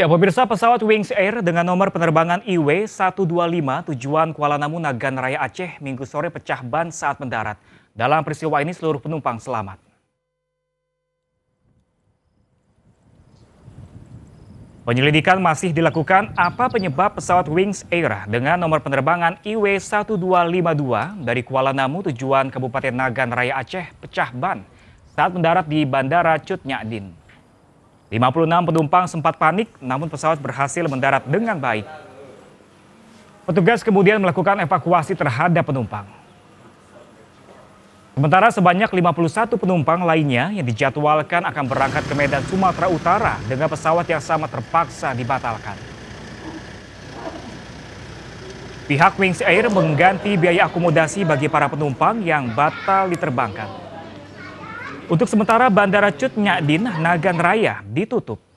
Ya, pemirsa pesawat Wings Air dengan nomor penerbangan IW 125 tujuan Kuala Namu Nagan Raya Aceh minggu sore pecah ban saat mendarat. Dalam peristiwa ini seluruh penumpang selamat. Penyelidikan masih dilakukan apa penyebab pesawat Wings Air dengan nomor penerbangan IW 1252 dari Kuala Namu tujuan Kabupaten Nagan Raya Aceh pecah ban saat mendarat di Bandara Cutnyadin. Din. 56 penumpang sempat panik namun pesawat berhasil mendarat dengan baik. Petugas kemudian melakukan evakuasi terhadap penumpang. Sementara sebanyak 51 penumpang lainnya yang dijadwalkan akan berangkat ke Medan Sumatera Utara dengan pesawat yang sama terpaksa dibatalkan. Pihak Wings Air mengganti biaya akomodasi bagi para penumpang yang batal diterbangkan. Untuk sementara Bandara Cut Nyak Nagan Raya ditutup.